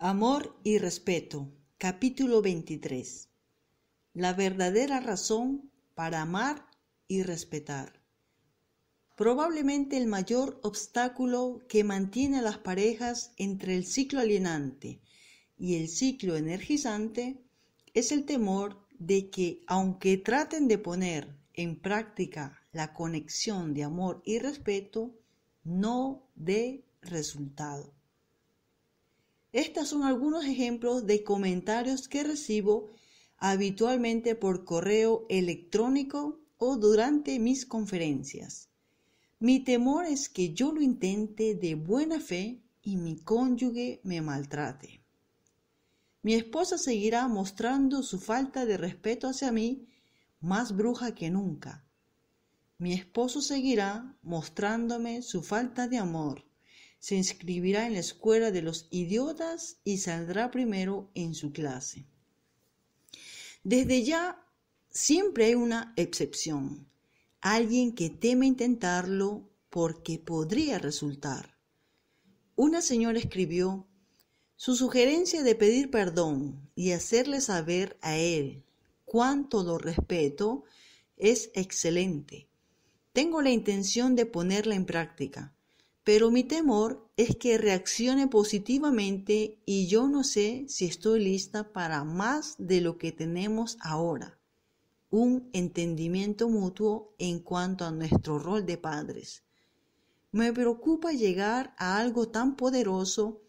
Amor y respeto. Capítulo 23. La verdadera razón para amar y respetar. Probablemente el mayor obstáculo que mantiene a las parejas entre el ciclo alienante y el ciclo energizante es el temor de que, aunque traten de poner en práctica la conexión de amor y respeto, no dé resultado. Estos son algunos ejemplos de comentarios que recibo habitualmente por correo electrónico o durante mis conferencias. Mi temor es que yo lo intente de buena fe y mi cónyuge me maltrate. Mi esposa seguirá mostrando su falta de respeto hacia mí, más bruja que nunca. Mi esposo seguirá mostrándome su falta de amor, se inscribirá en la escuela de los idiotas y saldrá primero en su clase. Desde ya, siempre hay una excepción, alguien que teme intentarlo porque podría resultar. Una señora escribió, su sugerencia de pedir perdón y hacerle saber a él cuánto lo respeto es excelente. Tengo la intención de ponerla en práctica pero mi temor es que reaccione positivamente y yo no sé si estoy lista para más de lo que tenemos ahora, un entendimiento mutuo en cuanto a nuestro rol de padres. Me preocupa llegar a algo tan poderoso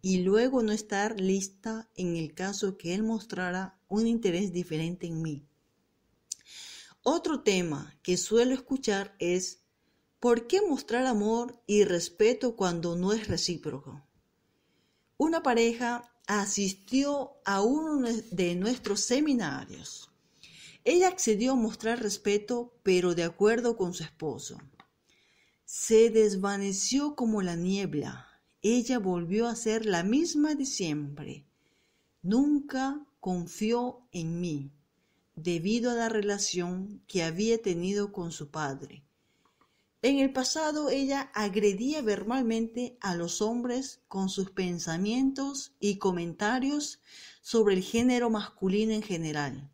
y luego no estar lista en el caso que él mostrara un interés diferente en mí. Otro tema que suelo escuchar es ¿Por qué mostrar amor y respeto cuando no es recíproco? Una pareja asistió a uno de nuestros seminarios. Ella accedió a mostrar respeto, pero de acuerdo con su esposo. Se desvaneció como la niebla. Ella volvió a ser la misma de siempre. Nunca confió en mí, debido a la relación que había tenido con su padre en el pasado ella agredía verbalmente a los hombres con sus pensamientos y comentarios sobre el género masculino en general.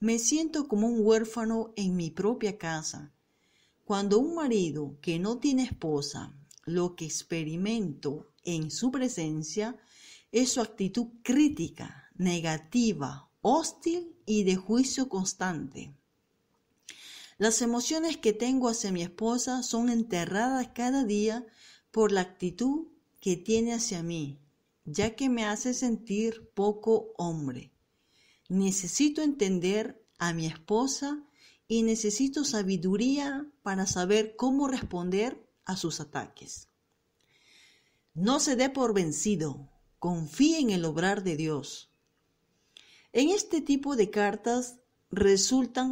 Me siento como un huérfano en mi propia casa. Cuando un marido que no tiene esposa, lo que experimento en su presencia es su actitud crítica, negativa, hostil y de juicio constante. Las emociones que tengo hacia mi esposa son enterradas cada día por la actitud que tiene hacia mí, ya que me hace sentir poco hombre. Necesito entender a mi esposa y necesito sabiduría para saber cómo responder a sus ataques. No se dé por vencido, confíe en el obrar de Dios. En este tipo de cartas resultan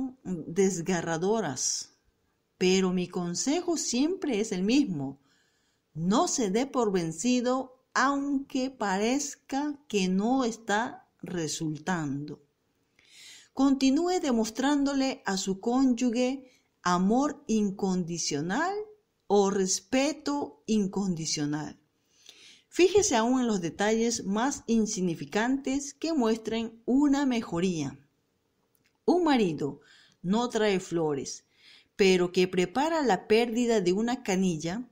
desgarradoras. Pero mi consejo siempre es el mismo. No se dé por vencido aunque parezca que no está resultando. Continúe demostrándole a su cónyuge amor incondicional o respeto incondicional. Fíjese aún en los detalles más insignificantes que muestren una mejoría. Un marido no trae flores, pero que prepara la pérdida de una canilla,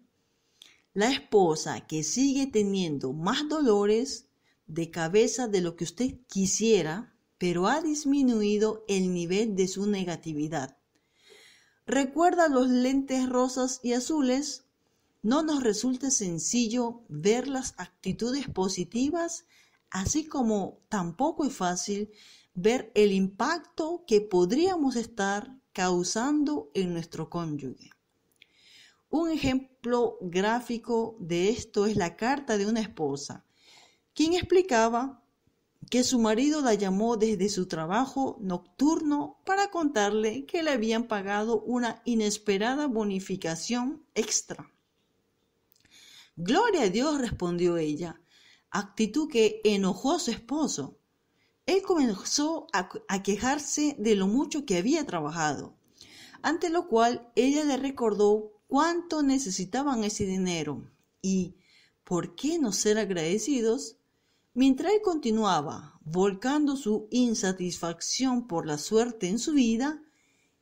la esposa que sigue teniendo más dolores de cabeza de lo que usted quisiera, pero ha disminuido el nivel de su negatividad. Recuerda los lentes rosas y azules. No nos resulta sencillo ver las actitudes positivas, así como tampoco es fácil ver el impacto que podríamos estar causando en nuestro cónyuge. Un ejemplo gráfico de esto es la carta de una esposa, quien explicaba que su marido la llamó desde su trabajo nocturno para contarle que le habían pagado una inesperada bonificación extra. Gloria a Dios, respondió ella, actitud que enojó a su esposo, él comenzó a, quejarse de lo mucho que había trabajado, ante lo cual ella le recordó cuánto necesitaban ese dinero y por qué no ser agradecidos. Mientras él continuaba volcando su insatisfacción por la suerte en su vida,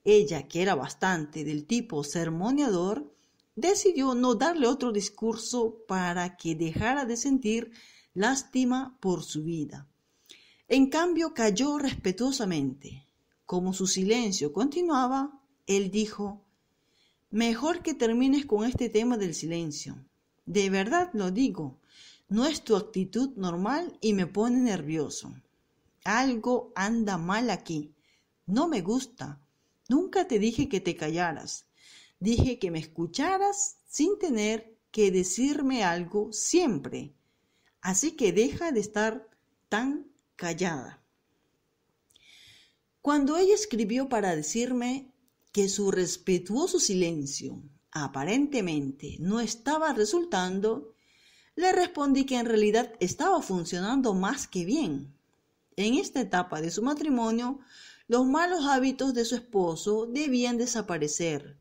ella, que era bastante del tipo sermoneador, decidió no darle otro discurso para que dejara de sentir lástima por su vida. En cambio cayó respetuosamente. Como su silencio continuaba, él dijo, Mejor que termines con este tema del silencio. De verdad lo digo, no es tu actitud normal y me pone nervioso. Algo anda mal aquí. No me gusta. Nunca te dije que te callaras. Dije que me escucharas sin tener que decirme algo siempre. Así que deja de estar tan callada. Cuando ella escribió para decirme que su respetuoso silencio aparentemente no estaba resultando, le respondí que en realidad estaba funcionando más que bien. En esta etapa de su matrimonio, los malos hábitos de su esposo debían desaparecer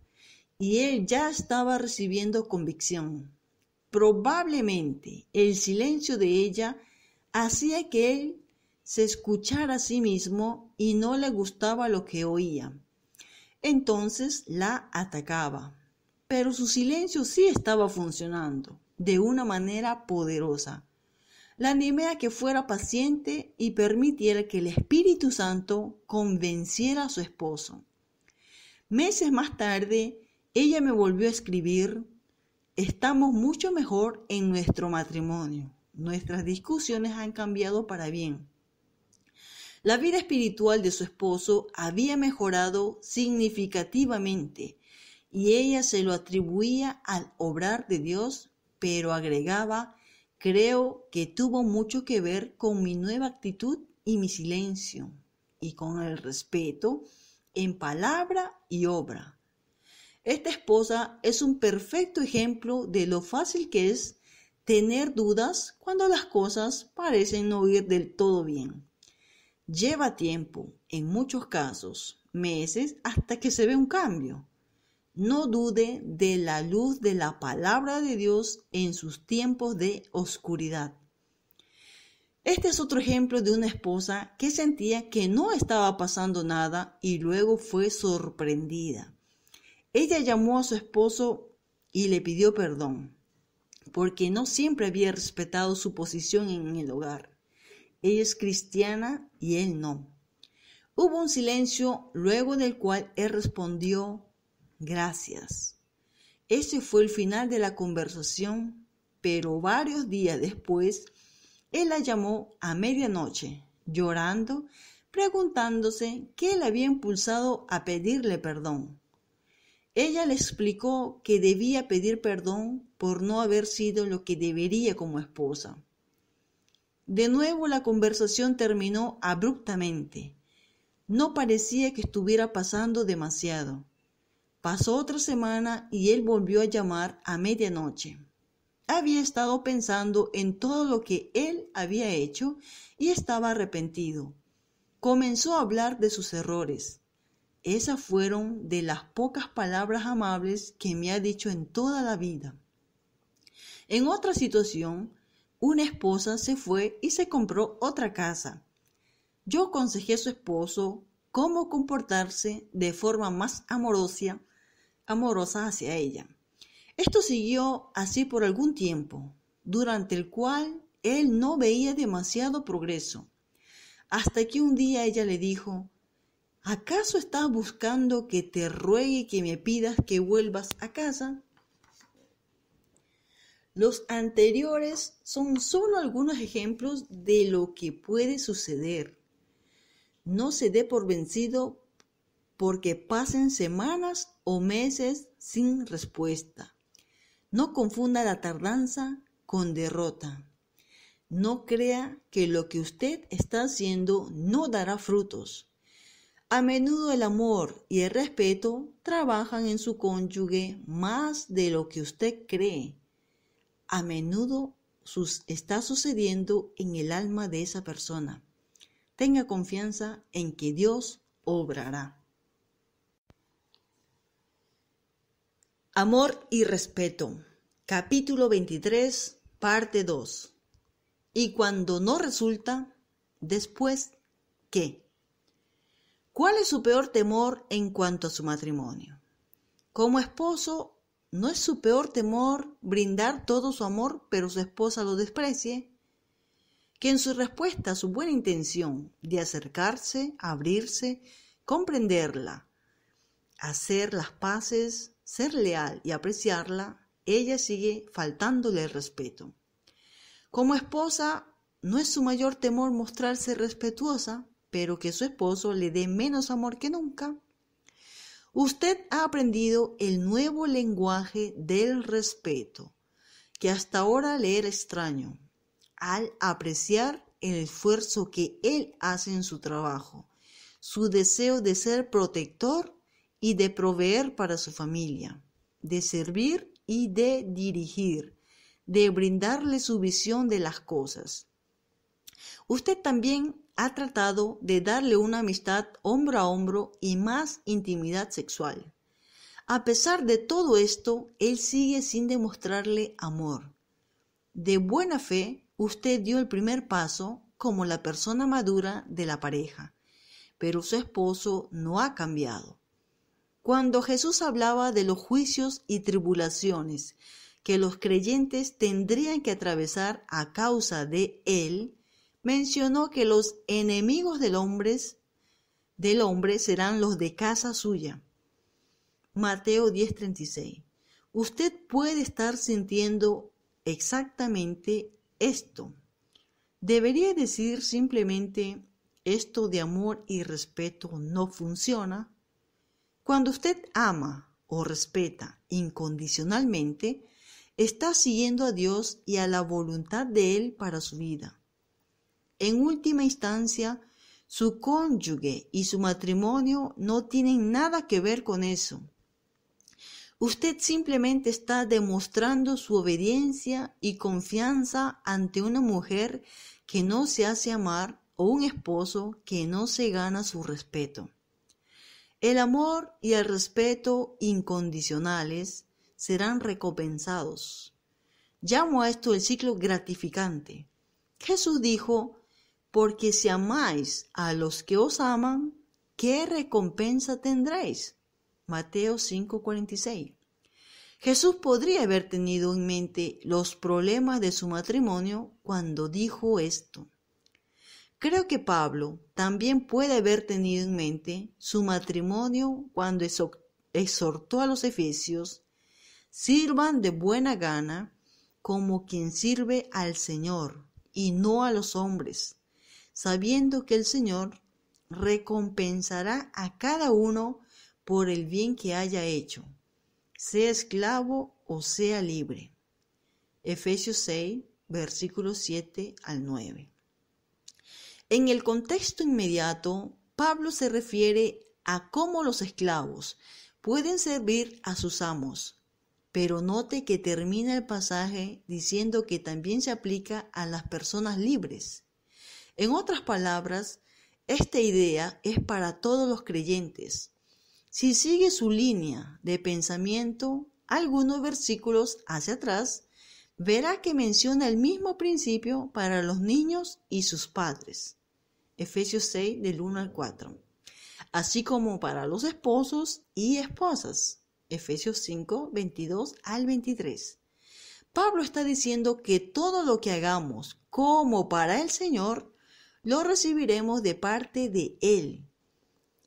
y él ya estaba recibiendo convicción. Probablemente el silencio de ella hacía que él se escuchara a sí mismo y no le gustaba lo que oía. Entonces la atacaba. Pero su silencio sí estaba funcionando de una manera poderosa. La animé a que fuera paciente y permitiera que el Espíritu Santo convenciera a su esposo. Meses más tarde, ella me volvió a escribir, estamos mucho mejor en nuestro matrimonio. Nuestras discusiones han cambiado para bien. La vida espiritual de su esposo había mejorado significativamente y ella se lo atribuía al obrar de Dios, pero agregaba, creo que tuvo mucho que ver con mi nueva actitud y mi silencio, y con el respeto en palabra y obra. Esta esposa es un perfecto ejemplo de lo fácil que es tener dudas cuando las cosas parecen no ir del todo bien. Lleva tiempo, en muchos casos, meses, hasta que se ve un cambio. No dude de la luz de la palabra de Dios en sus tiempos de oscuridad. Este es otro ejemplo de una esposa que sentía que no estaba pasando nada y luego fue sorprendida. Ella llamó a su esposo y le pidió perdón, porque no siempre había respetado su posición en el hogar. Ella es cristiana y él no. Hubo un silencio, luego del cual él respondió, gracias. Ese fue el final de la conversación, pero varios días después, él la llamó a medianoche, llorando, preguntándose qué le había impulsado a pedirle perdón. Ella le explicó que debía pedir perdón por no haber sido lo que debería como esposa. De nuevo la conversación terminó abruptamente. No parecía que estuviera pasando demasiado. Pasó otra semana y él volvió a llamar a medianoche. Había estado pensando en todo lo que él había hecho y estaba arrepentido. Comenzó a hablar de sus errores. Esas fueron de las pocas palabras amables que me ha dicho en toda la vida. En otra situación, una esposa se fue y se compró otra casa. Yo aconsejé a su esposo cómo comportarse de forma más amorosa, amorosa hacia ella. Esto siguió así por algún tiempo, durante el cual él no veía demasiado progreso, hasta que un día ella le dijo, ¿acaso estás buscando que te ruegue que me pidas que vuelvas a casa? Los anteriores son solo algunos ejemplos de lo que puede suceder. No se dé por vencido porque pasen semanas o meses sin respuesta. No confunda la tardanza con derrota. No crea que lo que usted está haciendo no dará frutos. A menudo el amor y el respeto trabajan en su cónyuge más de lo que usted cree a menudo sus, está sucediendo en el alma de esa persona. Tenga confianza en que Dios obrará. Amor y respeto. Capítulo 23, parte 2. Y cuando no resulta, después, ¿qué? ¿Cuál es su peor temor en cuanto a su matrimonio? Como esposo ¿No es su peor temor brindar todo su amor, pero su esposa lo desprecie? Que en su respuesta a su buena intención de acercarse, abrirse, comprenderla, hacer las paces, ser leal y apreciarla, ella sigue faltándole el respeto. Como esposa, no es su mayor temor mostrarse respetuosa, pero que su esposo le dé menos amor que nunca. Usted ha aprendido el nuevo lenguaje del respeto, que hasta ahora le era extraño, al apreciar el esfuerzo que él hace en su trabajo, su deseo de ser protector y de proveer para su familia, de servir y de dirigir, de brindarle su visión de las cosas. Usted también ha tratado de darle una amistad hombro a hombro y más intimidad sexual. A pesar de todo esto, él sigue sin demostrarle amor. De buena fe, usted dio el primer paso como la persona madura de la pareja, pero su esposo no ha cambiado. Cuando Jesús hablaba de los juicios y tribulaciones que los creyentes tendrían que atravesar a causa de él, mencionó que los enemigos del hombre, del hombre serán los de casa suya. Mateo 10:36. Usted puede estar sintiendo exactamente esto. Debería decir simplemente esto de amor y respeto no funciona. Cuando usted ama o respeta incondicionalmente, está siguiendo a Dios y a la voluntad de Él para su vida. En última instancia, su cónyuge y su matrimonio no tienen nada que ver con eso. Usted simplemente está demostrando su obediencia y confianza ante una mujer que no se hace amar o un esposo que no se gana su respeto. El amor y el respeto incondicionales serán recompensados. Llamo a esto el ciclo gratificante. Jesús dijo, porque si amáis a los que os aman, ¿qué recompensa tendréis? Mateo 5:46. Jesús podría haber tenido en mente los problemas de su matrimonio cuando dijo esto. Creo que Pablo también puede haber tenido en mente su matrimonio cuando exhortó a los efesios, sirvan de buena gana como quien sirve al Señor y no a los hombres sabiendo que el Señor recompensará a cada uno por el bien que haya hecho, sea esclavo o sea libre. Efesios 6, versículos 7 al 9. En el contexto inmediato, Pablo se refiere a cómo los esclavos pueden servir a sus amos, pero note que termina el pasaje diciendo que también se aplica a las personas libres. En otras palabras, esta idea es para todos los creyentes. Si sigue su línea de pensamiento algunos versículos hacia atrás, verá que menciona el mismo principio para los niños y sus padres. Efesios 6 del 1 al 4. Así como para los esposos y esposas. Efesios 5, 22 al 23. Pablo está diciendo que todo lo que hagamos como para el Señor lo recibiremos de parte de Él.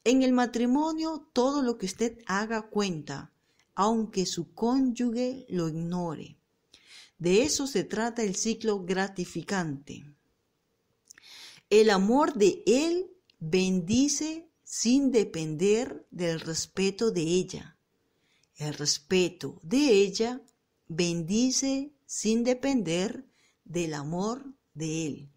En el matrimonio todo lo que usted haga cuenta, aunque su cónyuge lo ignore. De eso se trata el ciclo gratificante. El amor de Él bendice sin depender del respeto de ella. El respeto de ella bendice sin depender del amor de Él.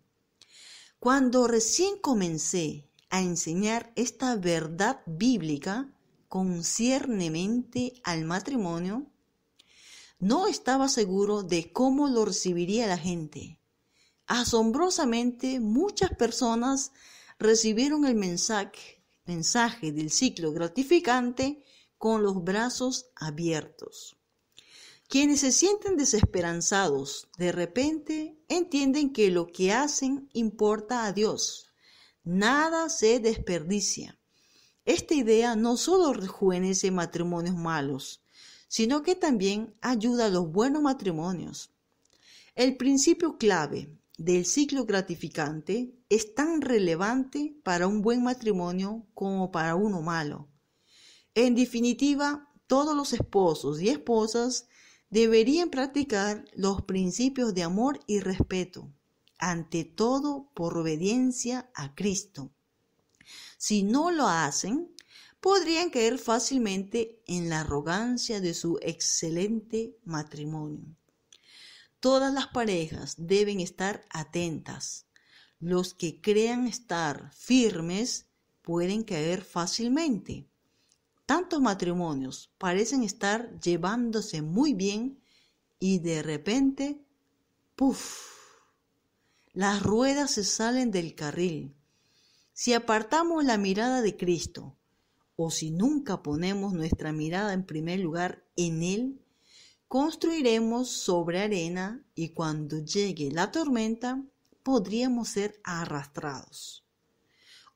Cuando recién comencé a enseñar esta verdad bíblica conciernemente al matrimonio, no estaba seguro de cómo lo recibiría la gente. Asombrosamente, muchas personas recibieron el mensaje, mensaje del ciclo gratificante con los brazos abiertos. Quienes se sienten desesperanzados de repente entienden que lo que hacen importa a Dios. Nada se desperdicia. Esta idea no solo rejuvenece matrimonios malos, sino que también ayuda a los buenos matrimonios. El principio clave del ciclo gratificante es tan relevante para un buen matrimonio como para uno malo. En definitiva, todos los esposos y esposas deberían practicar los principios de amor y respeto, ante todo por obediencia a Cristo. Si no lo hacen, podrían caer fácilmente en la arrogancia de su excelente matrimonio. Todas las parejas deben estar atentas. Los que crean estar firmes pueden caer fácilmente. Tantos matrimonios parecen estar llevándose muy bien y de repente, ¡puff!, Las ruedas se salen del carril. Si apartamos la mirada de Cristo, o si nunca ponemos nuestra mirada en primer lugar en Él, construiremos sobre arena y cuando llegue la tormenta podríamos ser arrastrados.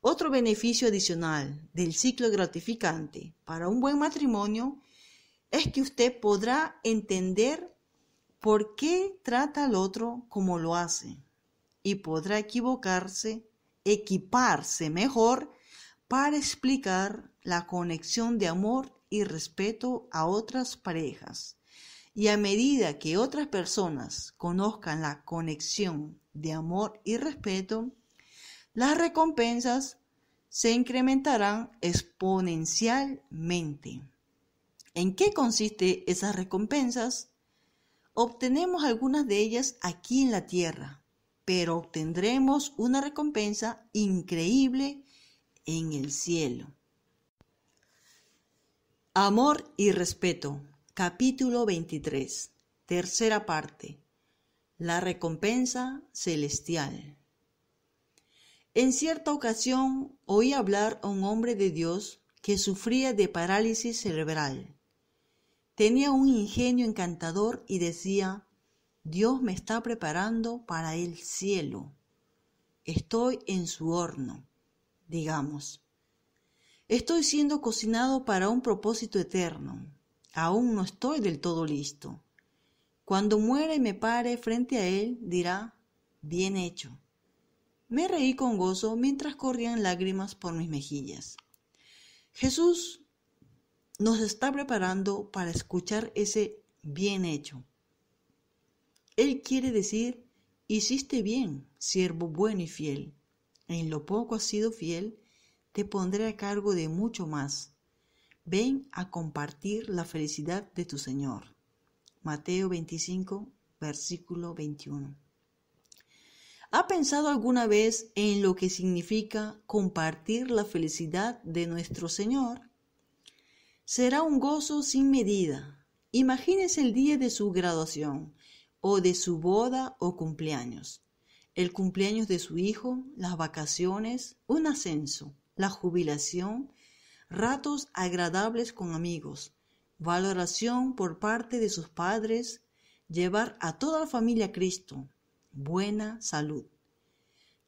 Otro beneficio adicional del ciclo gratificante para un buen matrimonio es que usted podrá entender por qué trata al otro como lo hace y podrá equivocarse, equiparse mejor para explicar la conexión de amor y respeto a otras parejas. Y a medida que otras personas conozcan la conexión de amor y respeto, las recompensas se incrementarán exponencialmente. ¿En qué consiste esas recompensas? Obtenemos algunas de ellas aquí en la tierra, pero obtendremos una recompensa increíble en el cielo. Amor y respeto, capítulo 23, tercera parte, la recompensa celestial. En cierta ocasión oí hablar a un hombre de Dios que sufría de parálisis cerebral. Tenía un ingenio encantador y decía, Dios me está preparando para el cielo. Estoy en su horno, digamos. Estoy siendo cocinado para un propósito eterno. Aún no estoy del todo listo. Cuando muera y me pare frente a él, dirá, bien hecho me reí con gozo mientras corrían lágrimas por mis mejillas. Jesús nos está preparando para escuchar ese bien hecho. Él quiere decir, hiciste bien, siervo bueno y fiel. En lo poco has sido fiel, te pondré a cargo de mucho más. Ven a compartir la felicidad de tu Señor. Mateo 25, versículo 21. ¿Ha pensado alguna vez en lo que significa compartir la felicidad de nuestro Señor? Será un gozo sin medida. Imagínese el día de su graduación o de su boda o cumpleaños, el cumpleaños de su hijo, las vacaciones, un ascenso, la jubilación, ratos agradables con amigos, valoración por parte de sus padres, llevar a toda la familia a Cristo, buena salud.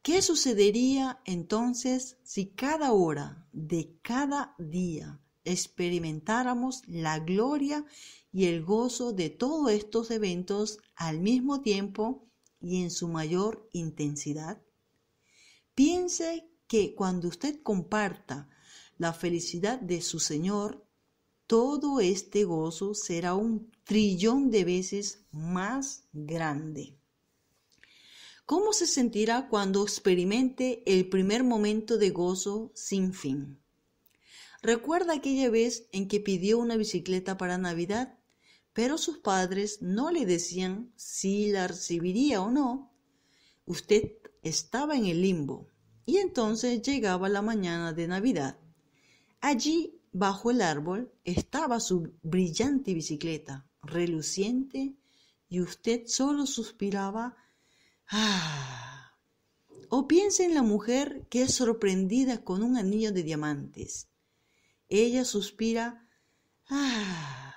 ¿Qué sucedería entonces si cada hora de cada día experimentáramos la gloria y el gozo de todos estos eventos al mismo tiempo y en su mayor intensidad? Piense que cuando usted comparta la felicidad de su Señor, todo este gozo será un trillón de veces más grande. ¿Cómo se sentirá cuando experimente el primer momento de gozo sin fin? Recuerda aquella vez en que pidió una bicicleta para Navidad, pero sus padres no le decían si la recibiría o no. Usted estaba en el limbo y entonces llegaba la mañana de Navidad. Allí, bajo el árbol, estaba su brillante bicicleta, reluciente, y usted solo suspiraba Ah. O piensa en la mujer que es sorprendida con un anillo de diamantes. Ella suspira, ah,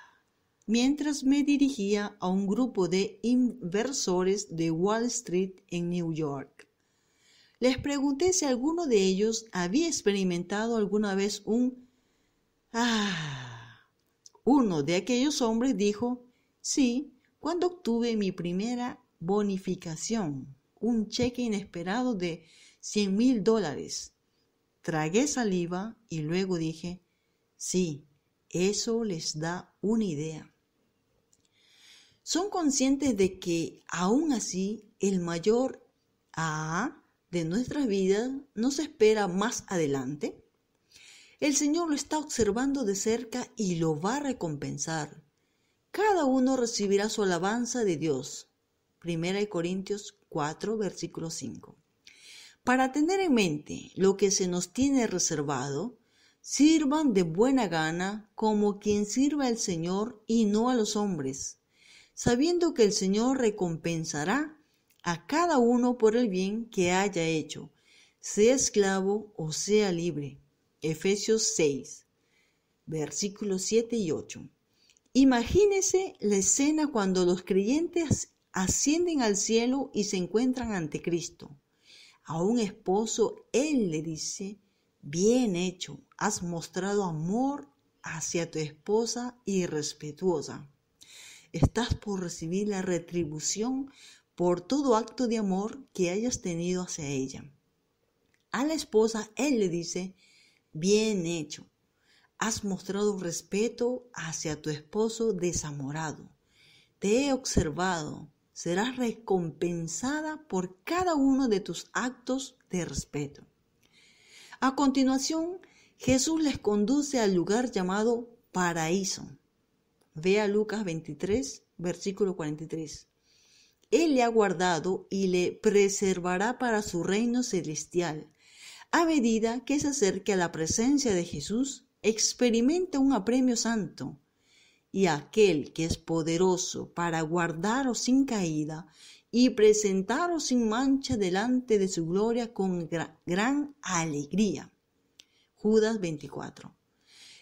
mientras me dirigía a un grupo de inversores de Wall Street en New York. Les pregunté si alguno de ellos había experimentado alguna vez un ah. Uno de aquellos hombres dijo, sí, cuando obtuve mi primera bonificación, un cheque inesperado de 100 mil dólares. Tragué saliva y luego dije, sí, eso les da una idea. Son conscientes de que aún así el mayor A de nuestras vidas no se espera más adelante. El Señor lo está observando de cerca y lo va a recompensar. Cada uno recibirá su alabanza de Dios 1 Corintios 4, versículo 5. Para tener en mente lo que se nos tiene reservado, sirvan de buena gana como quien sirva al Señor y no a los hombres, sabiendo que el Señor recompensará a cada uno por el bien que haya hecho, sea esclavo o sea libre. Efesios 6, versículos 7 y 8. Imagínese la escena cuando los creyentes ascienden al cielo y se encuentran ante Cristo. A un esposo, Él le dice, bien hecho, has mostrado amor hacia tu esposa irrespetuosa. respetuosa. Estás por recibir la retribución por todo acto de amor que hayas tenido hacia ella. A la esposa, Él le dice, bien hecho, has mostrado respeto hacia tu esposo desamorado. Te he observado, serás recompensada por cada uno de tus actos de respeto. A continuación, Jesús les conduce al lugar llamado paraíso. Vea Lucas 23, versículo 43. Él le ha guardado y le preservará para su reino celestial. A medida que se acerque a la presencia de Jesús, experimenta un apremio santo, y aquel que es poderoso para guardaros sin caída y presentaros sin mancha delante de su gloria con gran alegría. Judas 24.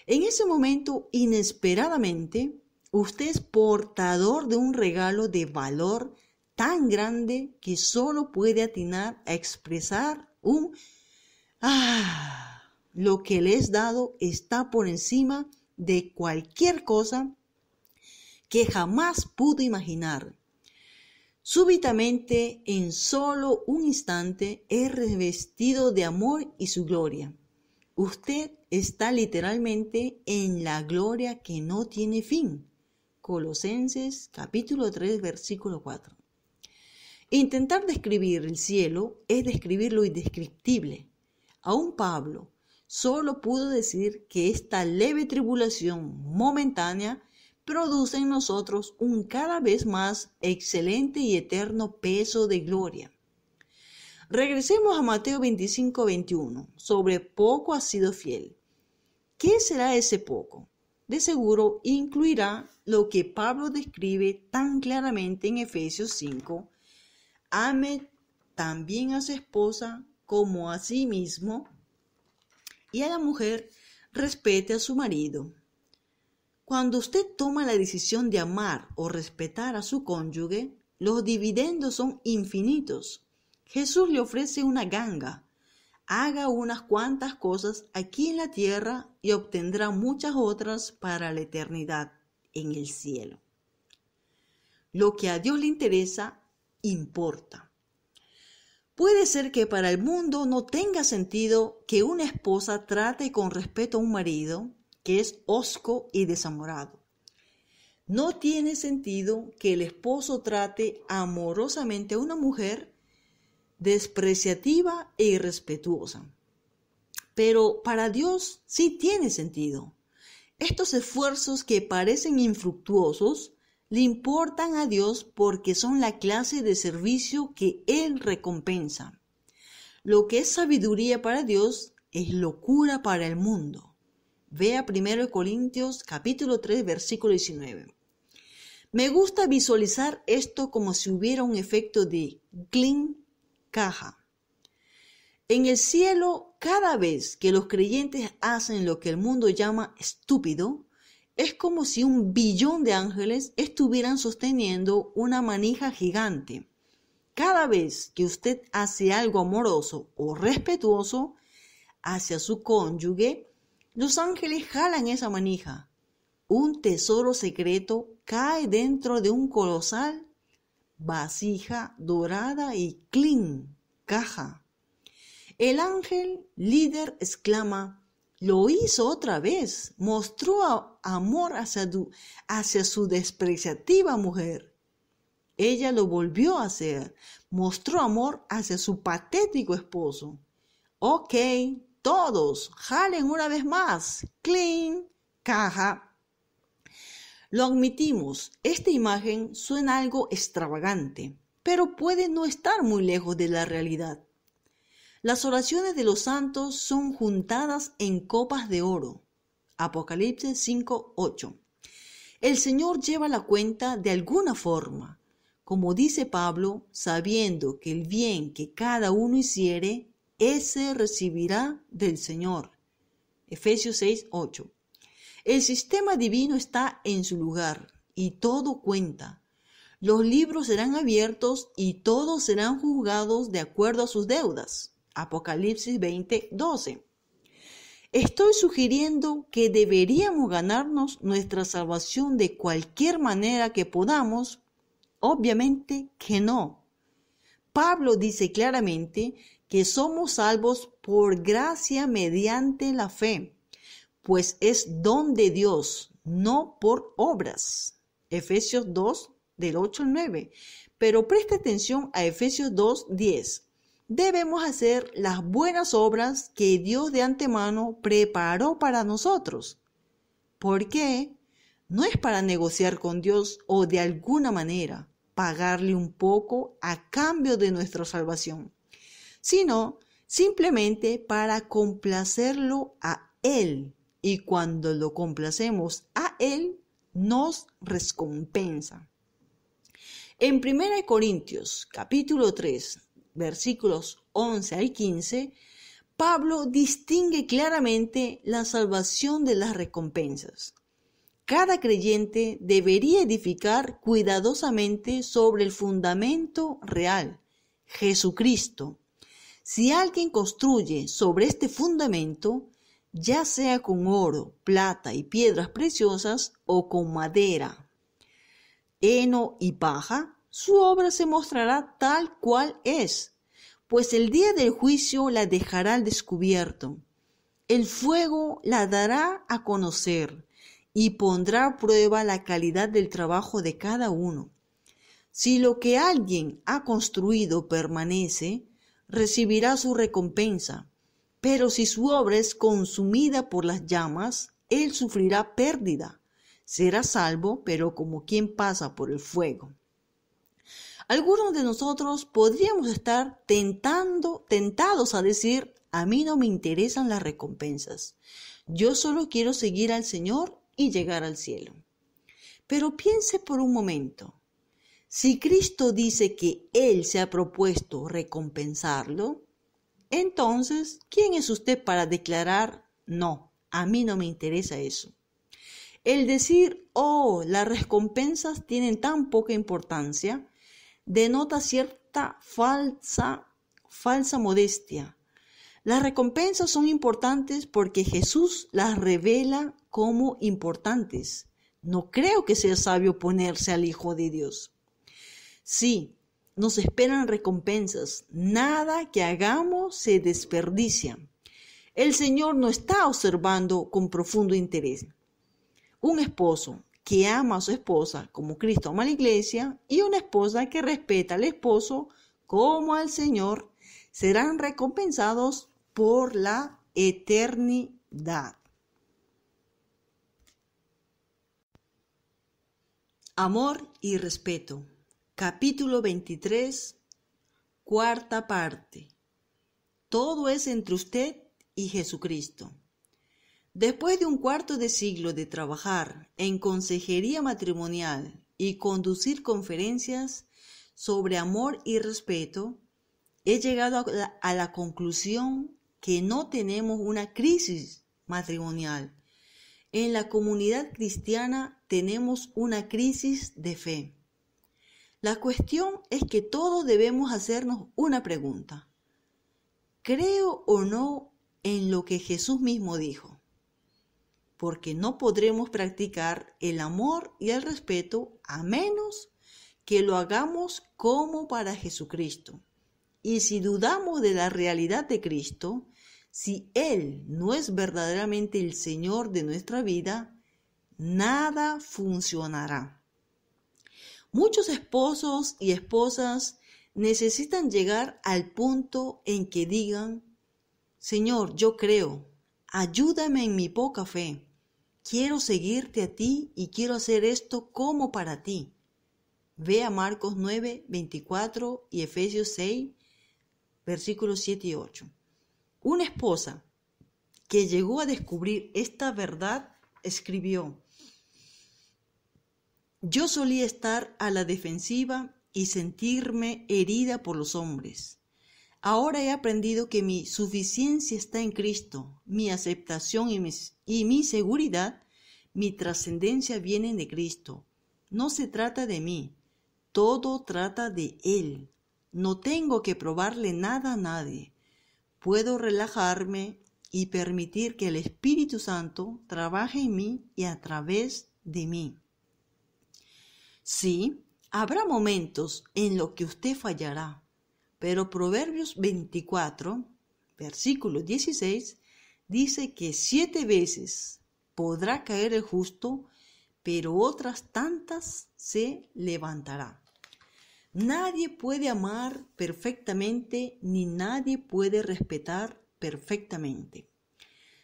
En ese momento, inesperadamente, usted es portador de un regalo de valor tan grande que solo puede atinar a expresar un ah, lo que le es dado está por encima de cualquier cosa que jamás pudo imaginar. Súbitamente, en solo un instante, es revestido de amor y su gloria. Usted está literalmente en la gloria que no tiene fin. Colosenses capítulo 3 versículo 4. Intentar describir el cielo es describir lo indescriptible. un Pablo, solo pudo decir que esta leve tribulación momentánea produce en nosotros un cada vez más excelente y eterno peso de gloria. Regresemos a Mateo 25, 21. Sobre poco ha sido fiel. ¿Qué será ese poco? De seguro incluirá lo que Pablo describe tan claramente en Efesios 5. Ame también a su esposa como a sí mismo y a la mujer respete a su marido. Cuando usted toma la decisión de amar o respetar a su cónyuge, los dividendos son infinitos. Jesús le ofrece una ganga. Haga unas cuantas cosas aquí en la tierra y obtendrá muchas otras para la eternidad en el cielo. Lo que a Dios le interesa, importa. Puede ser que para el mundo no tenga sentido que una esposa trate con respeto a un marido que es hosco y desamorado. No tiene sentido que el esposo trate amorosamente a una mujer despreciativa e irrespetuosa. Pero para Dios sí tiene sentido. Estos esfuerzos que parecen infructuosos le importan a Dios porque son la clase de servicio que Él recompensa. Lo que es sabiduría para Dios es locura para el mundo. Vea 1 Corintios capítulo 3 versículo 19. Me gusta visualizar esto como si hubiera un efecto de clean caja. En el cielo, cada vez que los creyentes hacen lo que el mundo llama estúpido, es como si un billón de ángeles estuvieran sosteniendo una manija gigante. Cada vez que usted hace algo amoroso o respetuoso hacia su cónyuge, los ángeles jalan esa manija. Un tesoro secreto cae dentro de un colosal vasija dorada y clean caja. El ángel líder exclama, lo hizo otra vez, mostró amor hacia, hacia su despreciativa mujer. Ella lo volvió a hacer, mostró amor hacia su patético esposo. Ok, todos, jalen una vez más. Clean, caja. Lo admitimos, esta imagen suena algo extravagante, pero puede no estar muy lejos de la realidad. Las oraciones de los santos son juntadas en copas de oro. Apocalipsis 5:8. El Señor lleva la cuenta de alguna forma, como dice Pablo, sabiendo que el bien que cada uno hiciere, ese recibirá del Señor. Efesios 6:8. El sistema divino está en su lugar y todo cuenta. Los libros serán abiertos y todos serán juzgados de acuerdo a sus deudas. Apocalipsis 20, 12. Estoy sugiriendo que deberíamos ganarnos nuestra salvación de cualquier manera que podamos. Obviamente que no. Pablo dice claramente que somos salvos por gracia mediante la fe, pues es don de Dios, no por obras. Efesios 2, del 8 al 9. Pero preste atención a Efesios 2, 10 debemos hacer las buenas obras que Dios de antemano preparó para nosotros. ¿Por qué? No es para negociar con Dios o de alguna manera pagarle un poco a cambio de nuestra salvación, sino simplemente para complacerlo a Él. Y cuando lo complacemos a Él, nos recompensa. En 1 Corintios capítulo 3, versículos 11 al 15, Pablo distingue claramente la salvación de las recompensas. Cada creyente debería edificar cuidadosamente sobre el fundamento real, Jesucristo. Si alguien construye sobre este fundamento, ya sea con oro, plata y piedras preciosas o con madera, heno y paja, su obra se mostrará tal cual es, pues el día del juicio la dejará al descubierto. El fuego la dará a conocer y pondrá a prueba la calidad del trabajo de cada uno. Si lo que alguien ha construido permanece, recibirá su recompensa, pero si su obra es consumida por las llamas, él sufrirá pérdida. Será salvo, pero como quien pasa por el fuego. Algunos de nosotros podríamos estar tentando, tentados a decir, a mí no me interesan las recompensas. Yo solo quiero seguir al Señor y llegar al cielo. Pero piense por un momento. Si Cristo dice que Él se ha propuesto recompensarlo, entonces, ¿quién es usted para declarar, no, a mí no me interesa eso? El decir, oh, las recompensas tienen tan poca importancia, denota cierta falsa, falsa modestia. Las recompensas son importantes porque Jesús las revela como importantes. No creo que sea sabio ponerse al Hijo de Dios. Sí, nos esperan recompensas. Nada que hagamos se desperdicia. El Señor no está observando con profundo interés. Un esposo que ama a su esposa como Cristo ama a la iglesia y una esposa que respeta al esposo como al Señor, serán recompensados por la eternidad. Amor y respeto. Capítulo 23, cuarta parte. Todo es entre usted y Jesucristo. Después de un cuarto de siglo de trabajar en consejería matrimonial y conducir conferencias sobre amor y respeto, he llegado a la, conclusión que no tenemos una crisis matrimonial. En la comunidad cristiana tenemos una crisis de fe. La cuestión es que todos debemos hacernos una pregunta. ¿Creo o no en lo que Jesús mismo dijo? porque no podremos practicar el amor y el respeto a menos que lo hagamos como para Jesucristo. Y si dudamos de la realidad de Cristo, si Él no es verdaderamente el Señor de nuestra vida, nada funcionará. Muchos esposos y esposas necesitan llegar al punto en que digan, Señor, yo creo, ayúdame en mi poca fe. Quiero seguirte a ti y quiero hacer esto como para ti. Ve a Marcos 9, 24 y Efesios 6, versículos 7 y 8. Una esposa que llegó a descubrir esta verdad escribió, yo solía estar a la defensiva y sentirme herida por los hombres. Ahora he aprendido que mi suficiencia está en Cristo, mi aceptación y mis y mi seguridad, mi trascendencia vienen de Cristo. No se trata de mí, todo trata de Él. No tengo que probarle nada a nadie. Puedo relajarme y permitir que el Espíritu Santo trabaje en mí y a través de mí. Sí, habrá momentos en los que usted fallará, pero Proverbios 24, versículo 16, dice que siete veces podrá caer el justo, pero otras tantas se levantará. Nadie puede amar perfectamente ni nadie puede respetar perfectamente.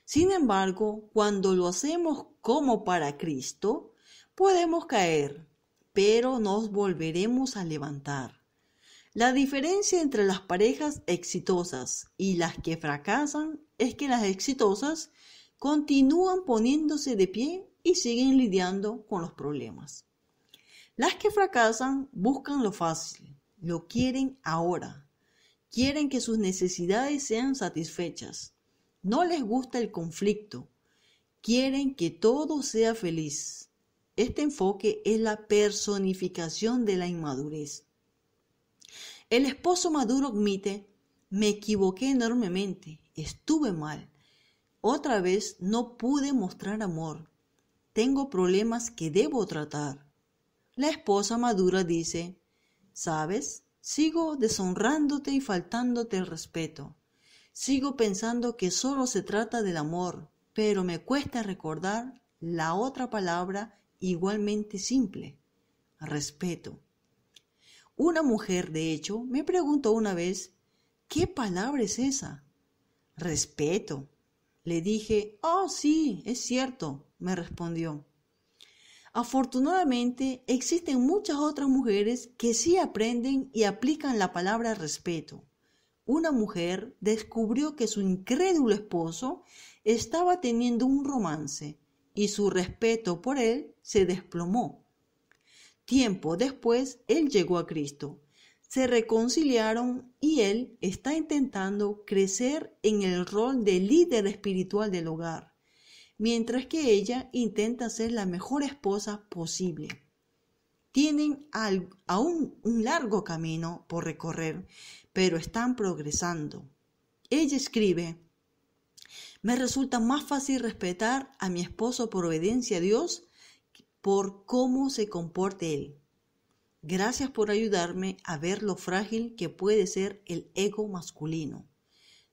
Sin embargo, cuando lo hacemos como para Cristo, podemos caer, pero nos volveremos a levantar. La diferencia entre las parejas exitosas y las que fracasan es que las exitosas continúan poniéndose de pie y siguen lidiando con los problemas. Las que fracasan buscan lo fácil, lo quieren ahora, quieren que sus necesidades sean satisfechas, no les gusta el conflicto, quieren que todo sea feliz. Este enfoque es la personificación de la inmadurez. El esposo maduro admite, me equivoqué enormemente, estuve mal. Otra vez no pude mostrar amor. Tengo problemas que debo tratar. La esposa madura dice, ¿sabes? Sigo deshonrándote y faltándote el respeto. Sigo pensando que solo se trata del amor, pero me cuesta recordar la otra palabra igualmente simple, respeto. Una mujer, de hecho, me preguntó una vez, ¿qué palabra es esa? Respeto. Le dije, oh sí, es cierto, me respondió. Afortunadamente, existen muchas otras mujeres que sí aprenden y aplican la palabra respeto. Una mujer descubrió que su incrédulo esposo estaba teniendo un romance y su respeto por él se desplomó. Tiempo después, él llegó a Cristo. Se reconciliaron y él está intentando crecer en el rol de líder espiritual del hogar, mientras que ella intenta ser la mejor esposa posible. Tienen aún un largo camino por recorrer, pero están progresando. Ella escribe, me resulta más fácil respetar a mi esposo por obediencia a Dios por cómo se comporte él. Gracias por ayudarme a ver lo frágil que puede ser el ego masculino.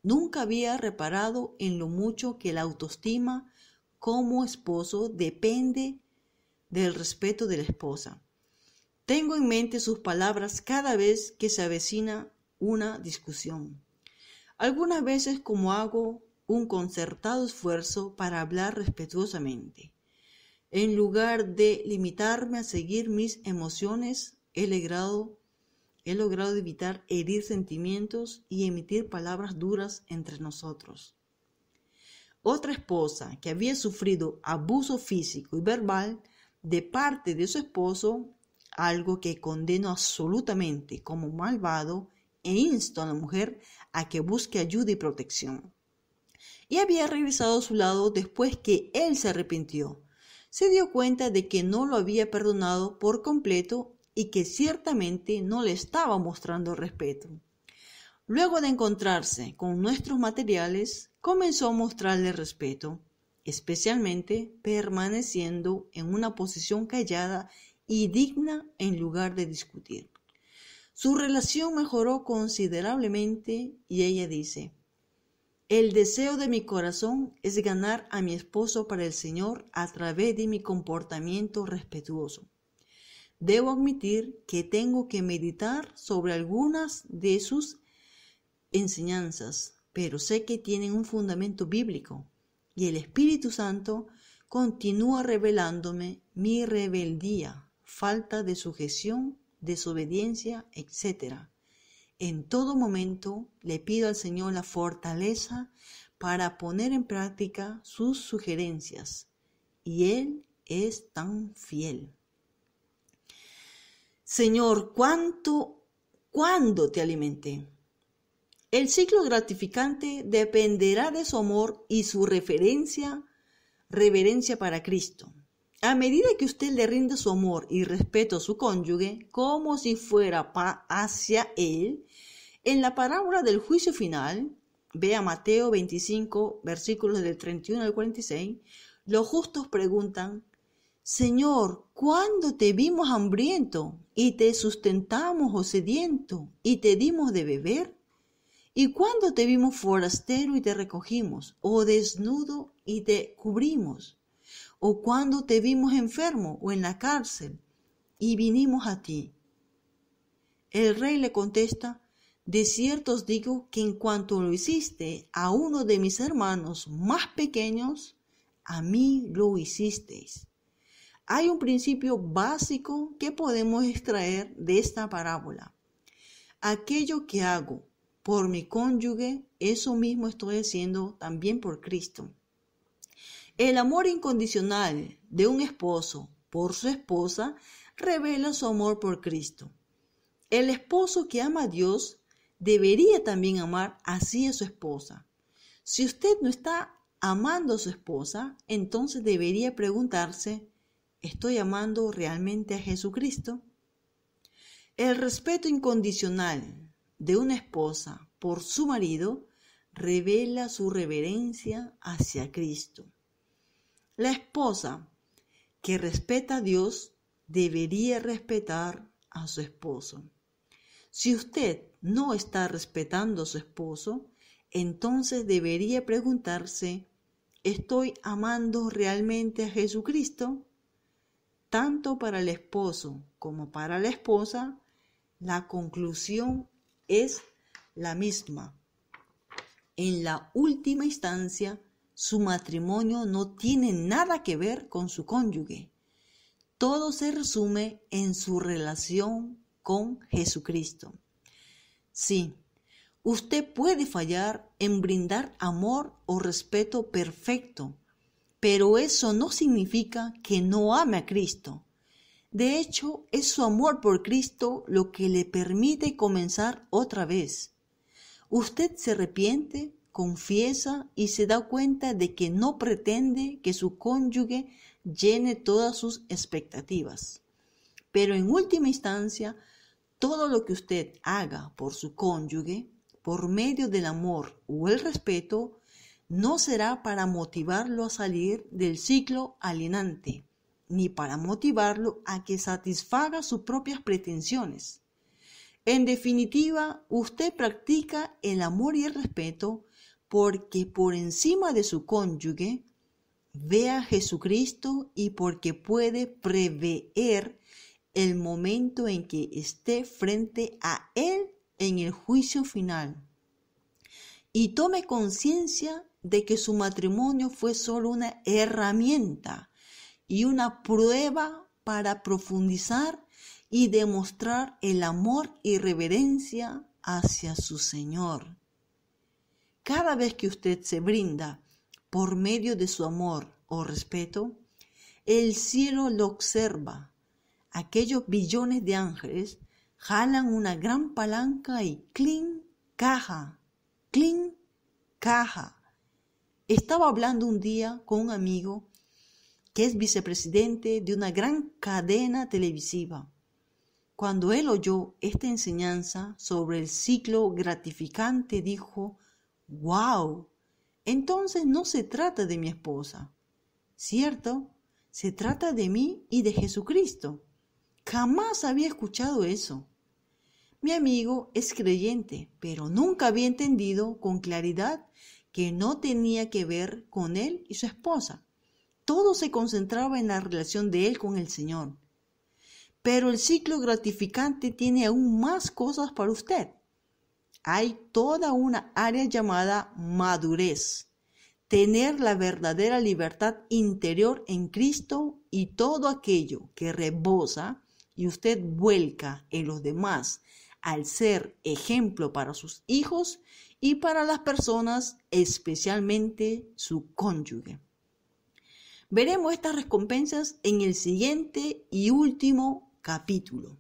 Nunca había reparado en lo mucho que la autoestima como esposo depende del respeto de la esposa. Tengo en mente sus palabras cada vez que se avecina una discusión. Algunas veces como hago un concertado esfuerzo para hablar respetuosamente. En lugar de limitarme a seguir mis emociones, he logrado, he logrado evitar herir sentimientos y emitir palabras duras entre nosotros. Otra esposa que había sufrido abuso físico y verbal de parte de su esposo, algo que condeno absolutamente como malvado, e insto a la mujer a que busque ayuda y protección. Y había regresado a su lado después que él se arrepintió se dio cuenta de que no lo había perdonado por completo y que ciertamente no le estaba mostrando respeto. Luego de encontrarse con nuestros materiales, comenzó a mostrarle respeto, especialmente permaneciendo en una posición callada y digna en lugar de discutir. Su relación mejoró considerablemente y ella dice, el deseo de mi corazón es ganar a mi esposo para el Señor a través de mi comportamiento respetuoso. Debo admitir que tengo que meditar sobre algunas de sus enseñanzas, pero sé que tienen un fundamento bíblico y el Espíritu Santo continúa revelándome mi rebeldía, falta de sujeción, desobediencia, etcétera. En todo momento le pido al Señor la fortaleza para poner en práctica sus sugerencias y Él es tan fiel. Señor, ¿cuánto, cuándo te alimenté? El ciclo gratificante dependerá de su amor y su referencia, reverencia para Cristo. A medida que usted le rinde su amor y respeto a su cónyuge, como si fuera hacia él, en la parábola del juicio final, vea Mateo 25, versículos del 31 al 46, los justos preguntan, Señor, ¿cuándo te vimos hambriento y te sustentamos o oh sediento y te dimos de beber? ¿Y cuándo te vimos forastero y te recogimos o oh desnudo y te cubrimos? o cuando te vimos enfermo o en la cárcel y vinimos a ti. El rey le contesta, de cierto os digo que en cuanto lo hiciste a uno de mis hermanos más pequeños, a mí lo hicisteis. Hay un principio básico que podemos extraer de esta parábola. Aquello que hago por mi cónyuge, eso mismo estoy haciendo también por Cristo. El amor incondicional de un esposo por su esposa revela su amor por Cristo. El esposo que ama a Dios debería también amar así a su esposa. Si usted no está amando a su esposa, entonces debería preguntarse, ¿estoy amando realmente a Jesucristo? El respeto incondicional de una esposa por su marido revela su reverencia hacia Cristo. La esposa que respeta a Dios debería respetar a su esposo. Si usted no está respetando a su esposo, entonces debería preguntarse, ¿estoy amando realmente a Jesucristo? Tanto para el esposo como para la esposa, la conclusión es la misma. En la última instancia, su matrimonio no tiene nada que ver con su cónyuge. Todo se resume en su relación con Jesucristo. Sí, usted puede fallar en brindar amor o respeto perfecto, pero eso no significa que no ame a Cristo. De hecho, es su amor por Cristo lo que le permite comenzar otra vez. Usted se arrepiente confiesa y se da cuenta de que no pretende que su cónyuge llene todas sus expectativas. Pero en última instancia, todo lo que usted haga por su cónyuge, por medio del amor o el respeto, no será para motivarlo a salir del ciclo alienante, ni para motivarlo a que satisfaga sus propias pretensiones. En definitiva, usted practica el amor y el respeto porque por encima de su cónyuge vea a Jesucristo y porque puede prever el momento en que esté frente a Él en el juicio final y tome conciencia de que su matrimonio fue solo una herramienta y una prueba para profundizar y demostrar el amor y reverencia hacia su Señor. Cada vez que usted se brinda por medio de su amor o respeto, el cielo lo observa. Aquellos billones de ángeles jalan una gran palanca y clink, caja, clink, caja. Estaba hablando un día con un amigo que es vicepresidente de una gran cadena televisiva. Cuando él oyó esta enseñanza sobre el ciclo gratificante, dijo, ¡Wow! Entonces no se trata de mi esposa. ¿Cierto? Se trata de mí y de Jesucristo. Jamás había escuchado eso. Mi amigo es creyente, pero nunca había entendido con claridad que no tenía que ver con él y su esposa. Todo se concentraba en la relación de él con el Señor. Pero el ciclo gratificante tiene aún más cosas para usted hay toda una área llamada madurez, tener la verdadera libertad interior en Cristo y todo aquello que rebosa y usted vuelca en los demás al ser ejemplo para sus hijos y para las personas, especialmente su cónyuge. Veremos estas recompensas en el siguiente y último capítulo.